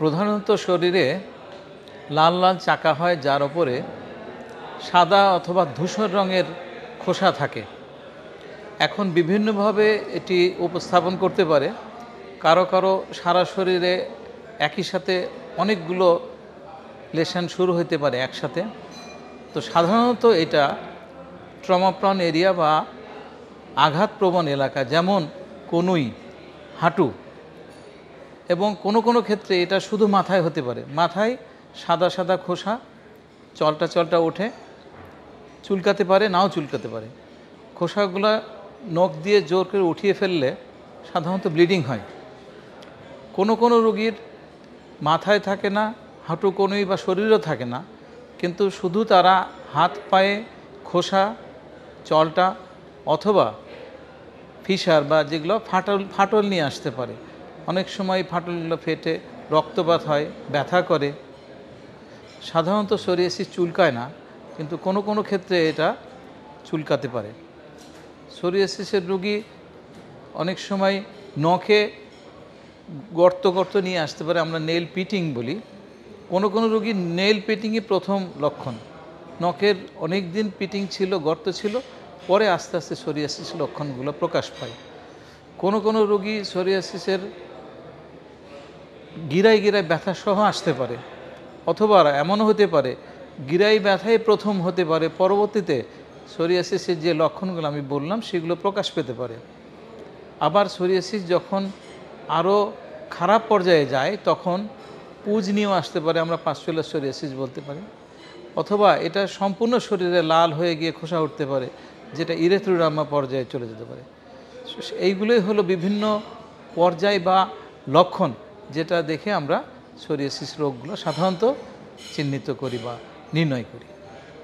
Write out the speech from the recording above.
প্রধানত শরীরে লাল লাল চাকা হয় যার ওপরে সাদা অথবা ধূসর রঙের খোসা থাকে এখন বিভিন্নভাবে এটি উপস্থাপন করতে পারে কারো কারো সারা শরীরে একই সাথে অনেকগুলো লেশন শুরু হইতে পারে একসাথে তো সাধারণত এটা ট্রমাপ্রাণ এরিয়া বা আঘাতপ্রবণ এলাকা যেমন কনুই হাঁটু এবং কোনো কোনো ক্ষেত্রে এটা শুধু মাথায় হতে পারে মাথায় সাদা সাদা খোসা চলটা চলটা ওঠে চুলকাতে পারে নাও চুলকাতে পারে খোসাগুলা নখ দিয়ে জোর করে উঠিয়ে ফেললে সাধারণত ব্লিডিং হয় কোনো কোনো রোগীর মাথায় থাকে না হাঁটু কোনোই বা শরীরও থাকে না কিন্তু শুধু তারা হাত পায়ে খোসা চলটা অথবা ফিশার বা যেগুলো ফাটল ফাটল নিয়ে আসতে পারে অনেক সময় ফাটলগুলো ফেটে রক্তপাত হয় ব্যথা করে সাধারণত সোরিয়াসিস চুলকায় না কিন্তু কোনো কোনো ক্ষেত্রে এটা চুলকাতে পারে সোরিয়াসিসের রোগী অনেক সময় নখে গর্ত গর্ত নিয়ে আসতে পারে আমরা নেল পিটিং বলি কোনো কোনো রোগীর নেল পিটিংই প্রথম লক্ষণ নখের অনেক দিন পিটিং ছিল গর্ত ছিল পরে আস্তে আস্তে সোরিয়াসিস লক্ষণগুলো প্রকাশ পায় কোনো কোনো রোগী সোরিয়াসিসের গিরায় গিরায় ব্যথা সহ আসতে পারে অথবা এমনও হতে পারে গিরাই ব্যথাই প্রথম হতে পারে পরবর্তীতে সোরিয়াসিসের যে লক্ষণগুলো আমি বললাম সেগুলো প্রকাশ পেতে পারে আবার সোরিয়াসিস যখন আরও খারাপ পর্যায়ে যায় তখন পুজ নিয়েও আসতে পারে আমরা পাঁচচুলার সোরিয়াসিস বলতে পারি অথবা এটা সম্পূর্ণ শরীরে লাল হয়ে গিয়ে খোসা উঠতে পারে যেটা ইরেথ্রুরামা পর্যায়ে চলে যেতে পারে এইগুলোই হলো বিভিন্ন পর্যায় বা লক্ষণ যেটা দেখে আমরা সোরিয়াসিস রোগগুলো সাধারণত চিহ্নিত করি বা নির্ণয় করি